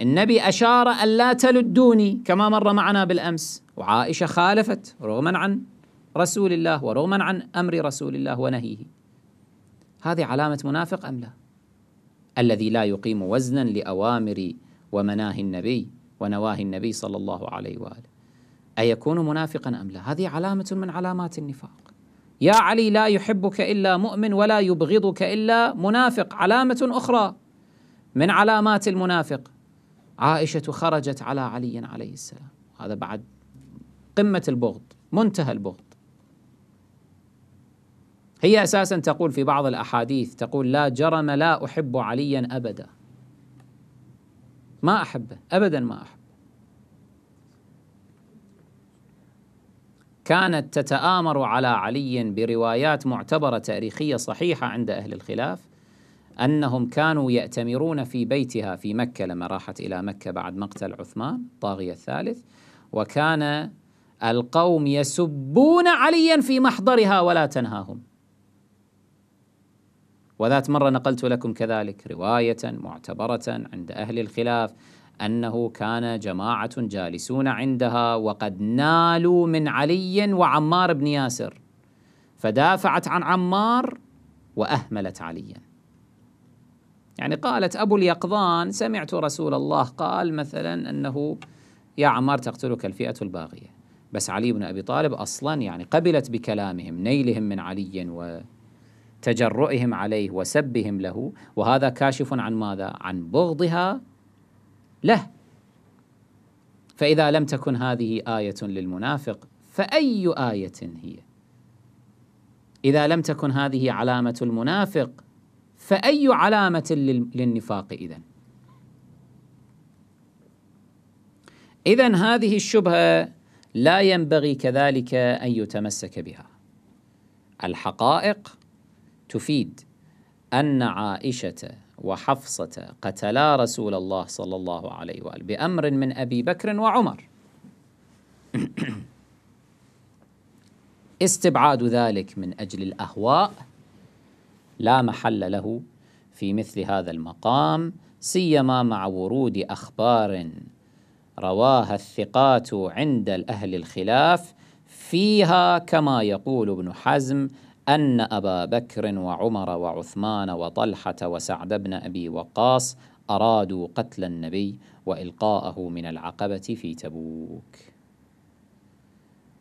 النبي أشار أن لا تلدوني كما مر معنا بالأمس وعائشة خالفت رغما عن رسول الله ورغما عن أمر رسول الله ونهيه هذه علامة منافق أم لا الذي لا يقيم وزنا لأوامر ومناهي النبي ونواهي النبي صلى الله عليه وآله أيكون منافقا أم لا هذه علامة من علامات النفاق يا علي لا يحبك إلا مؤمن ولا يبغضك إلا منافق علامة أخرى من علامات المنافق عائشة خرجت على علي عليه السلام هذا بعد قمة البغض منتهى البغض هي أساسا تقول في بعض الأحاديث تقول لا جرم لا أحب عليا أبدا ما أحبه أبدا ما أحبه كانت تتآمر على علي بروايات معتبرة تاريخية صحيحة عند أهل الخلاف أنهم كانوا يأتمرون في بيتها في مكة لما راحت إلى مكة بعد مقتل عثمان طاغية الثالث وكان القوم يسبون عليا في محضرها ولا تنهاهم وذات مرة نقلت لكم كذلك رواية معتبرة عند أهل الخلاف أنه كان جماعة جالسون عندها وقد نالوا من علي وعمار بن ياسر فدافعت عن عمار وأهملت عليا يعني قالت أبو اليقظان سمعت رسول الله قال مثلا أنه يا عمار تقتلك الفئة الباغية بس علي بن أبي طالب أصلا يعني قبلت بكلامهم نيلهم من علي وتجرؤهم عليه وسبهم له وهذا كاشف عن ماذا؟ عن بغضها له فإذا لم تكن هذه آية للمنافق فأي آية هي؟ إذا لم تكن هذه علامة المنافق فأي علامة للنفاق إذا إذا هذه الشبهة لا ينبغي كذلك أن يتمسك بها الحقائق تفيد أن عائشة وحفصة قتلا رسول الله صلى الله عليه وآله بأمر من أبي بكر وعمر استبعاد ذلك من أجل الأهواء لا محل له في مثل هذا المقام سيما مع ورود أخبار رواها الثقات عند الأهل الخلاف فيها كما يقول ابن حزم أن أبا بكر وعمر وعثمان وطلحة وسعد بن أبي وقاص أرادوا قتل النبي وإلقاءه من العقبة في تبوك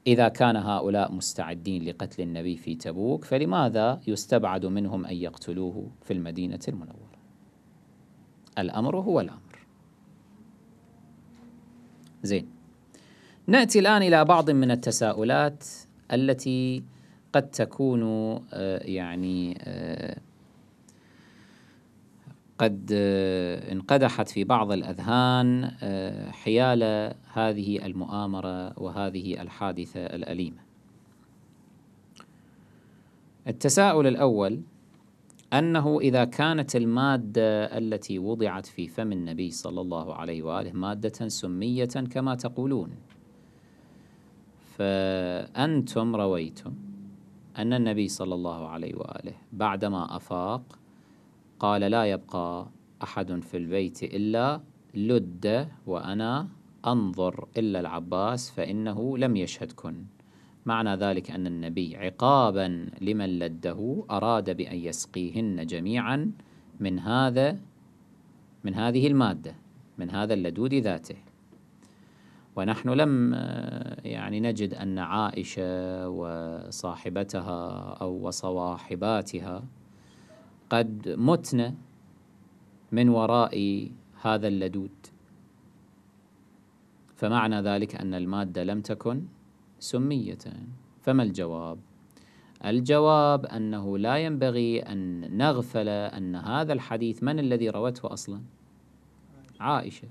إذا كان هؤلاء مستعدين لقتل النبي في تبوك فلماذا يستبعد منهم أن يقتلوه في المدينة المنورة الأمر هو الأمر زين نأتي الآن إلى بعض من التساؤلات التي قد تكون آه، يعني آه، قد انقدحت في بعض الأذهان آه، حيال هذه المؤامرة وهذه الحادثة الأليمة. التساؤل الأول أنه إذا كانت المادة التي وضعت في فم النبي صلى الله عليه وآله مادة سمية كما تقولون فأنتم رويتم أن النبي صلى الله عليه وآله بعدما أفاق قال لا يبقى أحد في البيت إلا لد وأنا أنظر إلا العباس فإنه لم يشهدكن معنى ذلك أن النبي عقابا لمن لده أراد بأن يسقيهن جميعا من هذا من هذه المادة من هذا اللدود ذاته ونحن لم يعني نجد أن عائشة وصاحبتها أو وصواحباتها قد متنا من وراء هذا اللدود فمعنى ذلك أن المادة لم تكن سمية فما الجواب؟ الجواب أنه لا ينبغي أن نغفل أن هذا الحديث من الذي روته أصلا؟ عائشة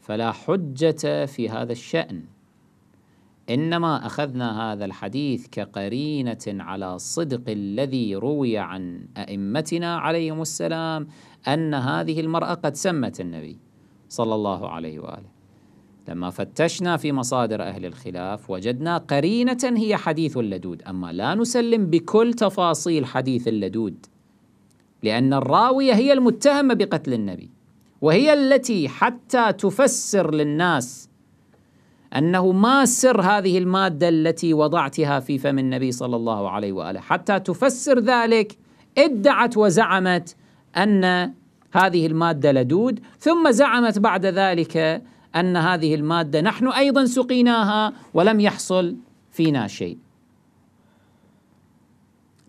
فلا حجة في هذا الشأن إنما أخذنا هذا الحديث كقرينة على صدق الذي روي عن أئمتنا عليهم السلام أن هذه المرأة قد سمت النبي صلى الله عليه وآله لما فتشنا في مصادر أهل الخلاف وجدنا قرينة هي حديث اللدود أما لا نسلم بكل تفاصيل حديث اللدود لأن الراوية هي المتهمة بقتل النبي وهي التي حتى تفسر للناس أنه ما سر هذه المادة التي وضعتها في فم النبي صلى الله عليه وآله حتى تفسر ذلك ادعت وزعمت أن هذه المادة لدود ثم زعمت بعد ذلك أن هذه المادة نحن أيضا سقيناها ولم يحصل فينا شيء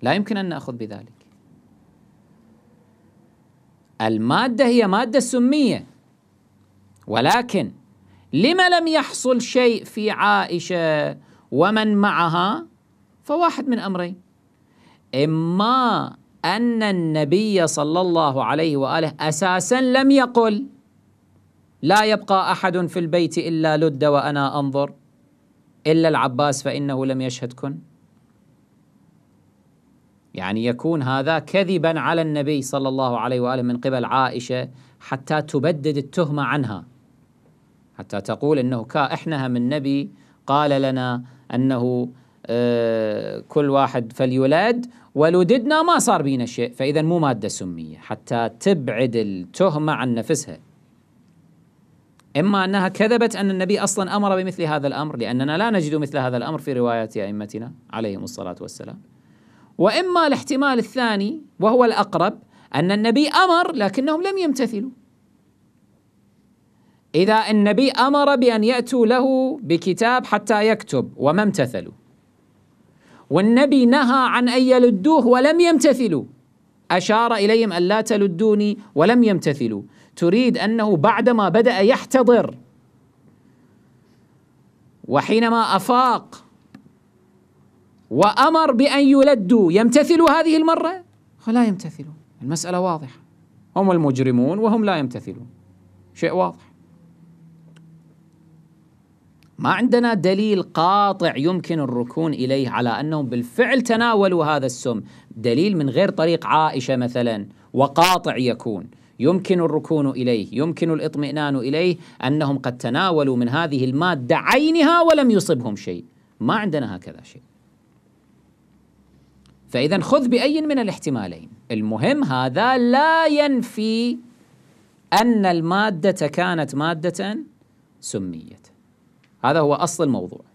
لا يمكن أن نأخذ بذلك المادة هي مادة سمية ولكن لما لم يحصل شيء في عائشة ومن معها فواحد من أمرين إما أن النبي صلى الله عليه وآله أساسا لم يقل لا يبقى أحد في البيت إلا لد وأنا أنظر إلا العباس فإنه لم يشهدكن يعني يكون هذا كذبا على النبي صلى الله عليه وآله من قبل عائشة حتى تبدد التهمة عنها حتى تقول أنه كائحنها من نبي قال لنا أنه آه، كل واحد فليولد ولددنا ما صار بينا شيء فإذا مو مادة سمية حتى تبعد التهمة عن نفسها إما أنها كذبت أن النبي أصلا أمر بمثل هذا الأمر لأننا لا نجد مثل هذا الأمر في روايات أئمتنا عليهم الصلاة والسلام وإما الاحتمال الثاني وهو الأقرب أن النبي أمر لكنهم لم يمتثلوا إذا النبي أمر بأن يأتوا له بكتاب حتى يكتب وما امتثلوا والنبي نهى عن أن يلدوه ولم يمتثلوا أشار إليهم أن لا تلدوني ولم يمتثلوا تريد أنه بعدما بدأ يحتضر وحينما أفاق وأمر بأن يلدوا يمتثلوا هذه المرة لا يمتثلوا المسألة واضحة هم المجرمون وهم لا يمتثلون شيء واضح ما عندنا دليل قاطع يمكن الركون إليه على أنهم بالفعل تناولوا هذا السم دليل من غير طريق عائشة مثلا وقاطع يكون يمكن الركون إليه يمكن الإطمئنان إليه أنهم قد تناولوا من هذه المادة عينها ولم يصبهم شيء ما عندنا هكذا شيء فإذا خذ بأي من الاحتمالين المهم هذا لا ينفي أن المادة كانت مادة سمية هذا هو أصل الموضوع